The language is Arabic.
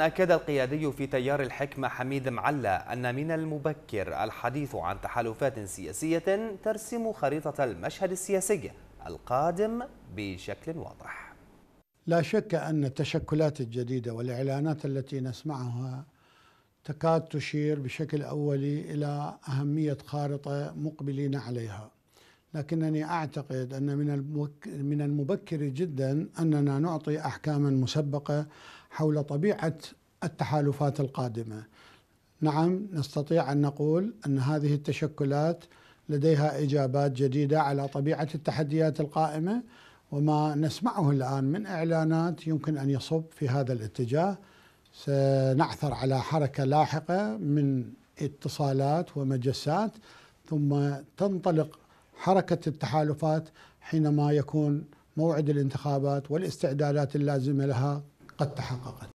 أكد القيادي في تيار الحكمة حميد معلى أن من المبكر الحديث عن تحالفات سياسية ترسم خريطة المشهد السياسي القادم بشكل واضح لا شك أن التشكلات الجديدة والإعلانات التي نسمعها تكاد تشير بشكل أولي إلى أهمية خارطة مقبلين عليها لكنني اعتقد ان من من المبكر جدا اننا نعطي احكاما مسبقه حول طبيعه التحالفات القادمه. نعم نستطيع ان نقول ان هذه التشكلات لديها اجابات جديده على طبيعه التحديات القائمه وما نسمعه الان من اعلانات يمكن ان يصب في هذا الاتجاه. سنعثر على حركه لاحقه من اتصالات ومجسات ثم تنطلق حركه التحالفات حينما يكون موعد الانتخابات والاستعدادات اللازمه لها قد تحققت